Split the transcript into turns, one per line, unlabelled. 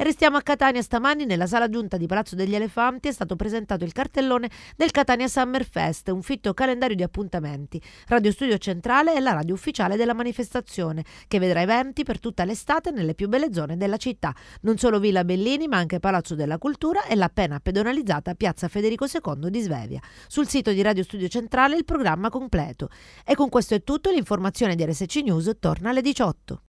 E restiamo a Catania stamani nella sala giunta di Palazzo degli Elefanti è stato presentato il cartellone del Catania Summer Fest, un fitto calendario di appuntamenti. Radio Studio Centrale è la radio ufficiale della manifestazione che vedrà eventi per tutta l'estate nelle più belle zone della città, non solo Villa Bellini ma anche Palazzo della Cultura e l'appena pedonalizzata Piazza Federico II di Svevia. Sul sito di Radio Studio Centrale il programma completo. E con questo è tutto, l'informazione di RSC News torna alle 18.